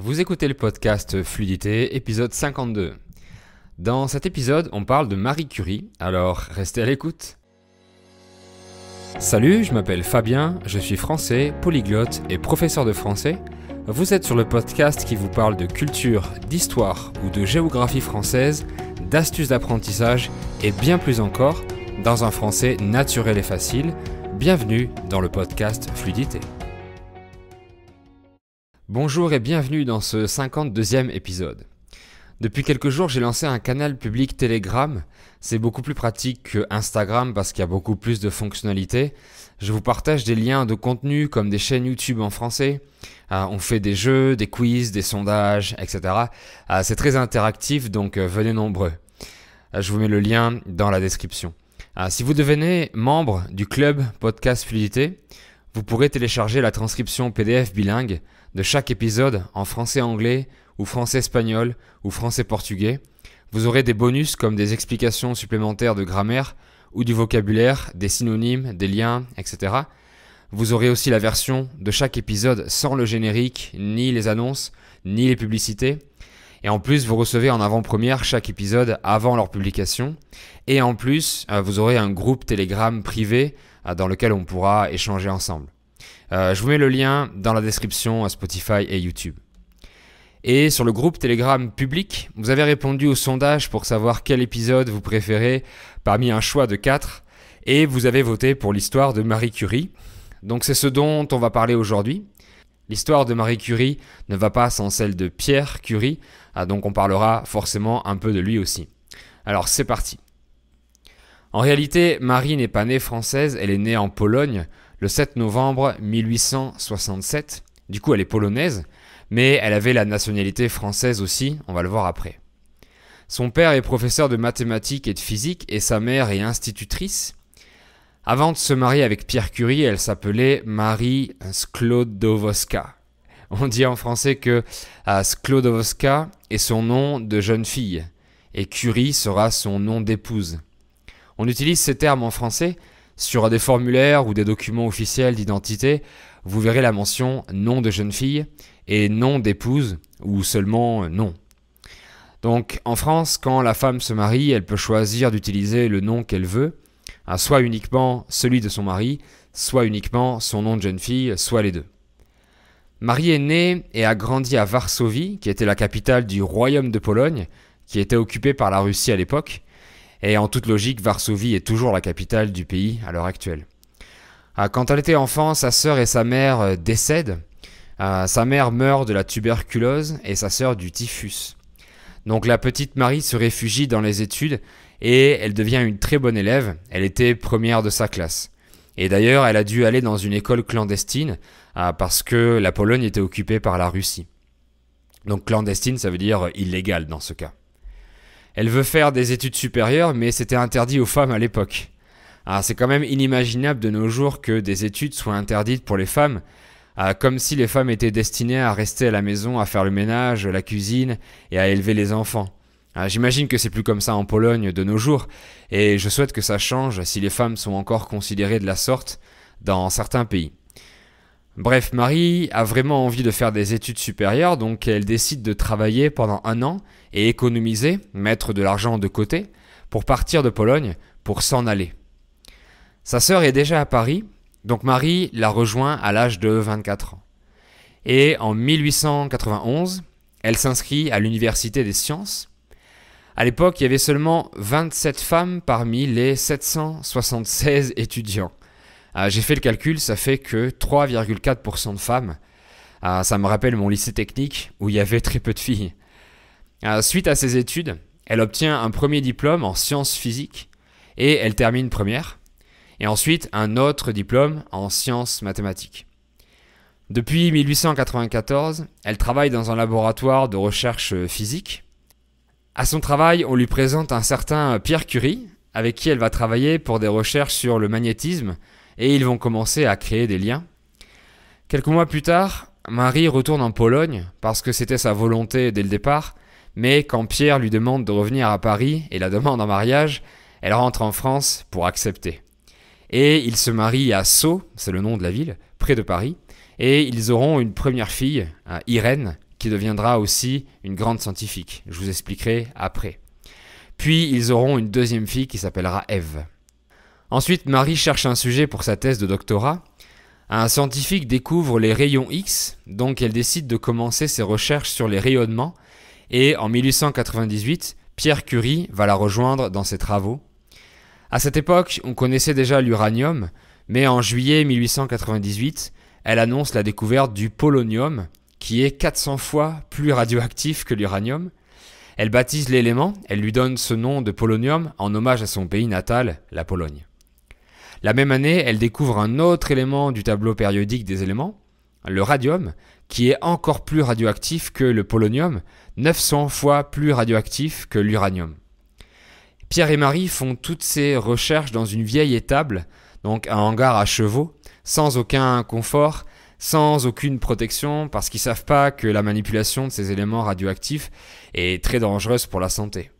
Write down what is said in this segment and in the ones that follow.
Vous écoutez le podcast Fluidité, épisode 52. Dans cet épisode, on parle de Marie Curie, alors restez à l'écoute. Salut, je m'appelle Fabien, je suis français, polyglotte et professeur de français. Vous êtes sur le podcast qui vous parle de culture, d'histoire ou de géographie française, d'astuces d'apprentissage et bien plus encore, dans un français naturel et facile. Bienvenue dans le podcast Fluidité. Bonjour et bienvenue dans ce 52e épisode. Depuis quelques jours, j'ai lancé un canal public Telegram. C'est beaucoup plus pratique que Instagram parce qu'il y a beaucoup plus de fonctionnalités. Je vous partage des liens de contenu comme des chaînes YouTube en français. Ah, on fait des jeux, des quiz, des sondages, etc. Ah, c'est très interactif, donc euh, venez nombreux. Ah, je vous mets le lien dans la description. si vous devenez membre du club Podcast Fluidité, vous pourrez télécharger la transcription PDF bilingue de chaque épisode en français-anglais ou français-espagnol ou français-portugais. Vous aurez des bonus comme des explications supplémentaires de grammaire ou du vocabulaire, des synonymes, des liens, etc. Vous aurez aussi la version de chaque épisode sans le générique, ni les annonces, ni les publicités. Et en plus, vous recevez en avant-première chaque épisode avant leur publication. Et en plus, euh, vous aurez un groupe Telegram privé euh, dans lequel on pourra échanger ensemble. Euh, je vous mets le lien dans la description à Spotify et YouTube. Et sur le groupe Telegram public, vous avez répondu au sondage pour savoir quel épisode vous préférez parmi un choix de quatre, et vous avez voté pour l'histoire de Marie Curie. Donc c'est ce dont on va parler aujourd'hui. L'histoire de Marie Curie ne va pas sans celle de Pierre Curie, ah, donc on parlera forcément un peu de lui aussi. Alors c'est parti. En réalité, Marie n'est pas née française, elle est née en Pologne le 7 novembre 1867. Du coup, elle est polonaise, mais elle avait la nationalité française aussi, on va le voir après. Son père est professeur de mathématiques et de physique et sa mère est institutrice. Avant de se marier avec Pierre Curie, elle s'appelait Marie Sklodowska. On dit en français que euh, Sklodowska est son nom de jeune fille et Curie sera son nom d'épouse. On utilise ces termes en français sur des formulaires ou des documents officiels d'identité. Vous verrez la mention nom de jeune fille et nom d'épouse ou seulement nom. Donc en France, quand la femme se marie, elle peut choisir d'utiliser le nom qu'elle veut, hein, soit uniquement celui de son mari, soit uniquement son nom de jeune fille, soit les deux. Marie est née et a grandi à Varsovie, qui était la capitale du royaume de Pologne, qui était occupée par la Russie à l'époque et en toute logique, Varsovie est toujours la capitale du pays à l'heure actuelle. Ah, quand elle était enfant, sa sœur et sa mère euh, décèdent. Ah, sa mère meurt de la tuberculose et sa sœur du typhus. Donc la petite Marie se réfugie dans les études et elle devient une très bonne élève. Elle était première de sa classe. Et d'ailleurs, elle a dû aller dans une école clandestine ah, parce que la Pologne était occupée par la Russie. Donc clandestine, ça veut dire illégal dans ce cas. Elle veut faire des études supérieures, mais c'était interdit aux femmes à l'époque. c'est quand même inimaginable de nos jours que des études soient interdites pour les femmes, ah, comme si les femmes étaient destinées à rester à la maison, à faire le ménage, la cuisine et à élever les enfants. Ah, j'imagine que c'est plus comme ça en Pologne de nos jours, et je souhaite que ça change si les femmes sont encore considérées de la sorte dans certains pays. Bref, Marie a vraiment envie de faire des études supérieures, donc elle décide de travailler pendant un an et économiser, mettre de l'argent de côté, pour partir de Pologne, pour s'en aller. Sa sœur est déjà à Paris, donc Marie la rejoint à l'âge de 24 ans. Et en 1891, elle s'inscrit à l'Université des sciences. À l'époque, il y avait seulement 27 femmes parmi les 776 étudiants. Ah, j'ai fait le calcul, ça fait que 3,4% de femmes. Ah, ça me rappelle mon lycée technique où il y avait très peu de filles. Ah, suite à ses études, elle obtient un premier diplôme en sciences physiques et elle termine première. Et ensuite un autre diplôme en sciences mathématiques. Depuis 1894, elle travaille dans un laboratoire de recherche euh, physique. À son travail, on lui présente un certain euh, Pierre Curie, avec qui elle va travailler pour des recherches sur le magnétisme, et ils vont commencer à créer des liens. Quelques mois plus tard, Marie retourne en Pologne parce que c'était sa volonté dès le départ, mais quand Pierre lui demande de revenir à Paris et la demande en mariage, elle rentre en France pour accepter. Et ils se marient à Sceaux, c'est le nom de la ville, près de Paris, et ils auront une première fille, Irène, qui deviendra aussi une grande scientifique. Je vous expliquerai après. Puis ils auront une deuxième fille qui s'appellera Ève. Ensuite, Marie cherche un sujet pour sa thèse de doctorat. Un scientifique découvre les rayons X, donc elle décide de commencer ses recherches sur les rayonnements, et en 1898, Pierre Curie va la rejoindre dans ses travaux. À cette époque, on connaissait déjà l'uranium, mais en juillet 1898, elle annonce la découverte du polonium, qui est 400 fois plus radioactif que l'uranium. Elle baptise l'élément, elle lui donne ce nom de polonium en hommage à son pays natal, la Pologne. La même année, elle découvre un autre élément du tableau périodique des éléments, le radium, qui est encore plus radioactif que le polonium, 900 fois plus radioactif que l'uranium. Pierre et Marie font toutes ces recherches dans une vieille étable, donc un hangar à chevaux, sans aucun confort, sans aucune protection, parce qu'ils savent pas que la manipulation de ces éléments radioactifs est très dangereuse pour la santé.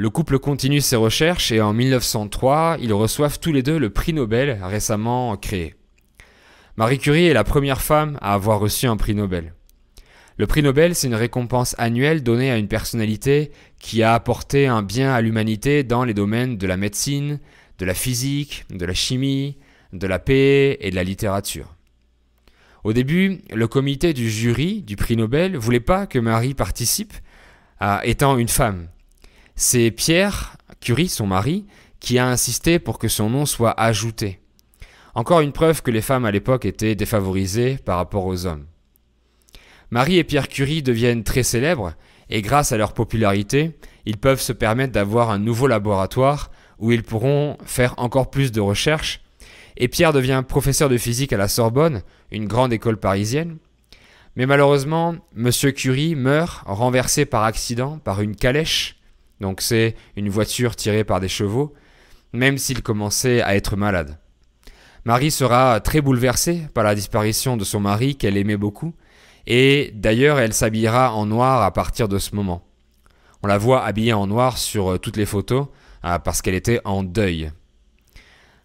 Le couple continue ses recherches et en 1903, ils reçoivent tous les deux le prix Nobel récemment créé. Marie Curie est la première femme à avoir reçu un prix Nobel. Le prix Nobel, c'est une récompense annuelle donnée à une personnalité qui a apporté un bien à l'humanité dans les domaines de la médecine, de la physique, de la chimie, de la paix et de la littérature. Au début, le comité du jury du prix Nobel voulait pas que Marie participe, étant une femme. C'est Pierre Curie, son mari, qui a insisté pour que son nom soit ajouté. Encore une preuve que les femmes à l'époque étaient défavorisées par rapport aux hommes. Marie et Pierre Curie deviennent très célèbres et grâce à leur popularité, ils peuvent se permettre d'avoir un nouveau laboratoire où ils pourront faire encore plus de recherches. Et Pierre devient professeur de physique à la Sorbonne, une grande école parisienne. Mais malheureusement, Monsieur Curie meurt renversé par accident par une calèche donc c'est une voiture tirée par des chevaux, même s'il commençait à être malade. Marie sera très bouleversée par la disparition de son mari qu'elle aimait beaucoup, et d'ailleurs elle s'habillera en noir à partir de ce moment. On la voit habillée en noir sur euh, toutes les photos ah, parce qu'elle était en deuil.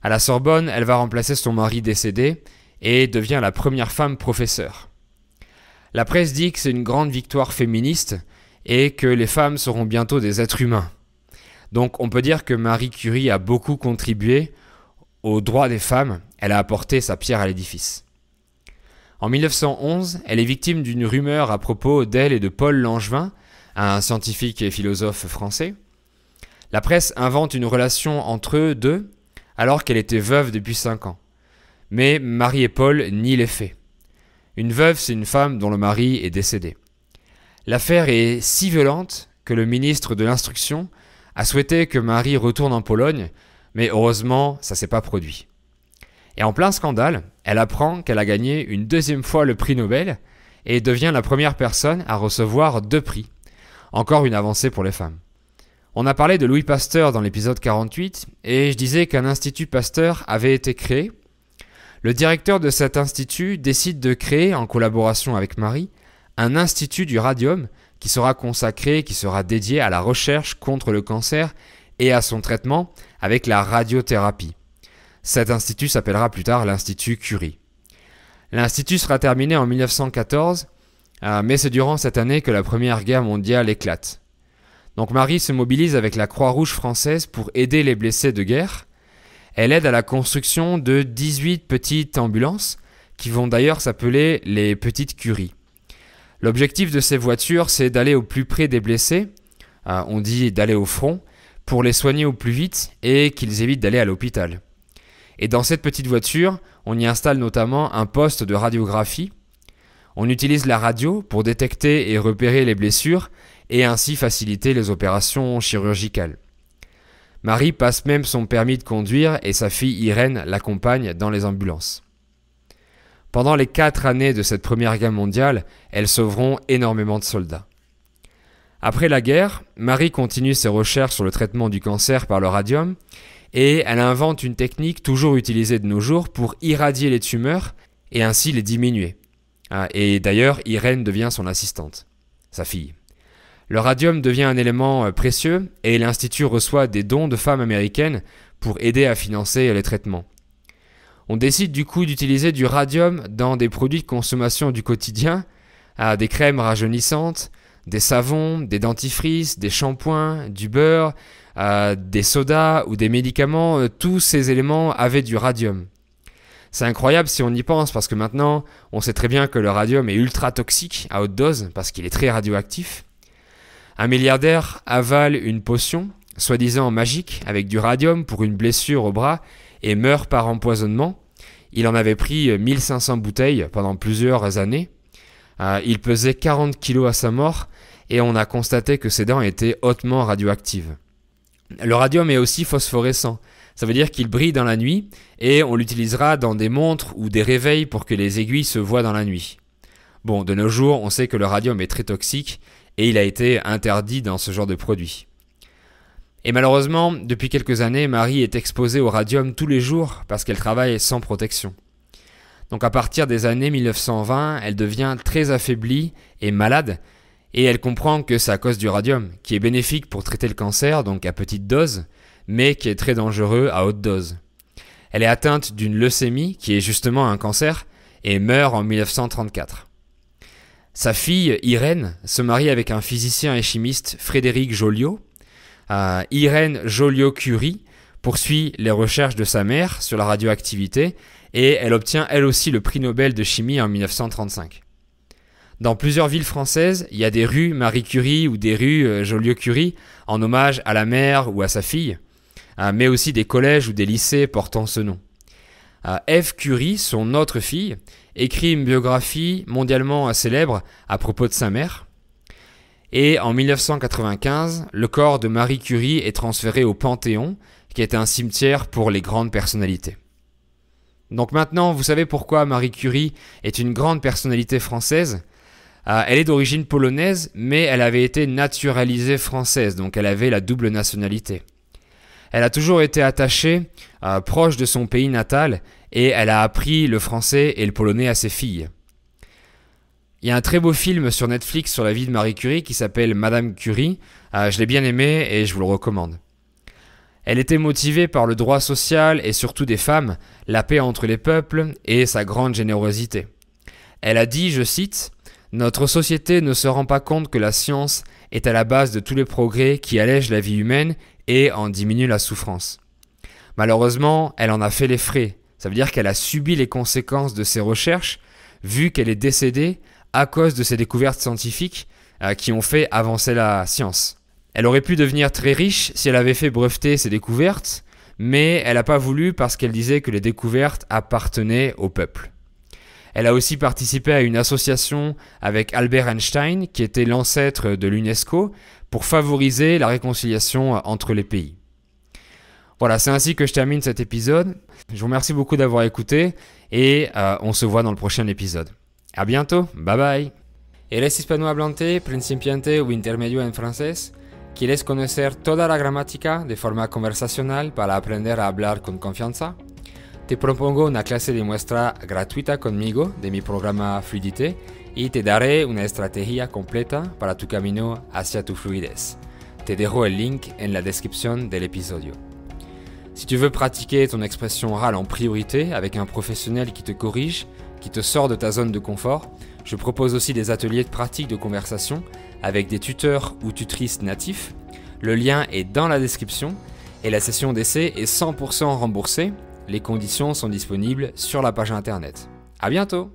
À la Sorbonne, elle va remplacer son mari décédé et devient la première femme professeure. La presse dit que c'est une grande victoire féministe, et que les femmes seront bientôt des êtres humains. Donc on peut dire que Marie Curie a beaucoup contribué aux droits des femmes, elle a apporté sa pierre à l'édifice. En 1911, elle est victime d'une rumeur à propos d'elle et de Paul Langevin, un scientifique et philosophe français. La presse invente une relation entre eux deux alors qu'elle était veuve depuis 5 ans. Mais Marie et Paul nient les faits. Une veuve, c'est une femme dont le mari est décédé. L'affaire est si violente que le ministre de l'Instruction a souhaité que Marie retourne en Pologne, mais heureusement, ça s'est pas produit. Et en plein scandale, elle apprend qu'elle a gagné une deuxième fois le prix Nobel et devient la première personne à recevoir deux prix. Encore une avancée pour les femmes. On a parlé de Louis Pasteur dans l'épisode 48 et je disais qu'un institut Pasteur avait été créé. Le directeur de cet institut décide de créer, en collaboration avec Marie, un institut du radium qui sera consacré, qui sera dédié à la recherche contre le cancer et à son traitement avec la radiothérapie. Cet institut s'appellera plus tard l'Institut Curie. L'institut sera terminé en 1914, euh, mais c'est durant cette année que la Première Guerre mondiale éclate. Donc Marie se mobilise avec la Croix-Rouge française pour aider les blessés de guerre. Elle aide à la construction de 18 petites ambulances qui vont d'ailleurs s'appeler les petites curies. L'objectif de ces voitures, c'est d'aller au plus près des blessés, hein, on dit d'aller au front, pour les soigner au plus vite et qu'ils évitent d'aller à l'hôpital. Et dans cette petite voiture, on y installe notamment un poste de radiographie. On utilise la radio pour détecter et repérer les blessures et ainsi faciliter les opérations chirurgicales. Marie passe même son permis de conduire et sa fille Irène l'accompagne dans les ambulances. Pendant les quatre années de cette Première Guerre mondiale, elles sauveront énormément de soldats. Après la guerre, Marie continue ses recherches sur le traitement du cancer par le radium et elle invente une technique toujours utilisée de nos jours pour irradier les tumeurs et ainsi les diminuer. Ah, et d'ailleurs, Irène devient son assistante, sa fille. Le radium devient un élément euh, précieux et l'Institut reçoit des dons de femmes américaines pour aider à financer les traitements. On décide du coup d'utiliser du radium dans des produits de consommation du quotidien, à des crèmes rajeunissantes, des savons, des dentifrices, des shampoings, du beurre, des sodas ou des médicaments, euh, tous ces éléments avaient du radium. C'est incroyable si on y pense parce que maintenant on sait très bien que le radium est ultra toxique à haute dose parce qu'il est très radioactif. Un milliardaire avale une potion, soi-disant magique, avec du radium pour une blessure au bras et meurt par empoisonnement. Il en avait pris 1500 euh, bouteilles pendant plusieurs années. Euh, il pesait 40 kilos à sa mort et on a constaté que ses dents étaient hautement radioactives. Le radium est aussi phosphorescent. Ça veut dire qu'il brille dans la nuit et on l'utilisera dans des montres ou des réveils pour que les aiguilles se voient dans la nuit. Bon, de nos jours, on sait que le radium est très toxique et il a été interdit dans ce genre de produit. Et malheureusement, depuis quelques années, Marie est exposée au radium tous les jours parce qu'elle travaille sans protection. Donc à partir des années 1920, elle devient très affaiblie et malade, et elle comprend que c'est à cause du radium, qui est bénéfique pour traiter le cancer, donc à petite dose, mais qui est très dangereux à haute dose. Elle est atteinte d'une leucémie, qui est justement un cancer, et meurt en 1934. Sa fille, Irène, se marie avec un physicien et chimiste, Frédéric Joliot, Irène Joliot-Curie poursuit les recherches de sa mère sur la radioactivité et elle obtient elle aussi le prix Nobel de chimie en 1935. Dans plusieurs villes françaises, il y a des rues Marie Curie ou des rues euh, Joliot-Curie en hommage à la mère ou à sa fille, euh, mais aussi des collèges ou des lycées portant ce nom. Eve euh, Curie, son autre fille, écrit une biographie mondialement célèbre à propos de sa mère. Et en 1995, le corps de Marie Curie est transféré au Panthéon, qui est un cimetière pour les grandes personnalités. Donc maintenant, vous savez pourquoi Marie Curie est une grande personnalité française ah, Elle est d'origine polonaise, mais elle avait été naturalisée française, donc elle avait la double nationalité. Elle a toujours été attachée, euh, proche de son pays natal, et elle a appris le français et le polonais à ses filles. Il y a un très beau film sur Netflix sur la vie de Marie Curie qui s'appelle Madame Curie. Ah, je l'ai bien aimé et je vous le recommande. Elle était motivée par le droit social et surtout des femmes, la paix entre les peuples et sa grande générosité. Elle a dit, je cite, Notre société ne se rend pas compte que la science est à la base de tous les progrès qui allègent la vie humaine et en diminuent la souffrance. Malheureusement, elle en a fait les frais. Ça veut dire qu'elle a subi les conséquences de ses recherches, vu qu'elle est décédée à cause de ses découvertes scientifiques euh, qui ont fait avancer la science. Elle aurait pu devenir très riche si elle avait fait breveter ses découvertes, mais elle n'a pas voulu parce qu'elle disait que les découvertes appartenaient au peuple. Elle a aussi participé à une association avec Albert Einstein, qui était l'ancêtre de l'UNESCO, pour favoriser la réconciliation entre les pays. Voilà, c'est ainsi que je termine cet épisode. Je vous remercie beaucoup d'avoir écouté et euh, on se voit dans le prochain épisode. A bientôt, bye bye Eres hispanohablante, principiante o intermedio en français, qui ¿Quieres conocer toda la gramática de forma conversacional para aprender a hablar con confianza? Te propongo una clase de muestra gratuita conmigo de mi programa Fluidité y te daré una estrategia completa para tu camino hacia tu fluidez. Te dejo el link en la description del episodio. Si tu veux pratiquer ton expression orale en priorité avec un professionnel qui te corrige, qui te sort de ta zone de confort, je propose aussi des ateliers de pratique de conversation avec des tuteurs ou tutrices natifs. Le lien est dans la description et la session d'essai est 100% remboursée. Les conditions sont disponibles sur la page internet. À bientôt!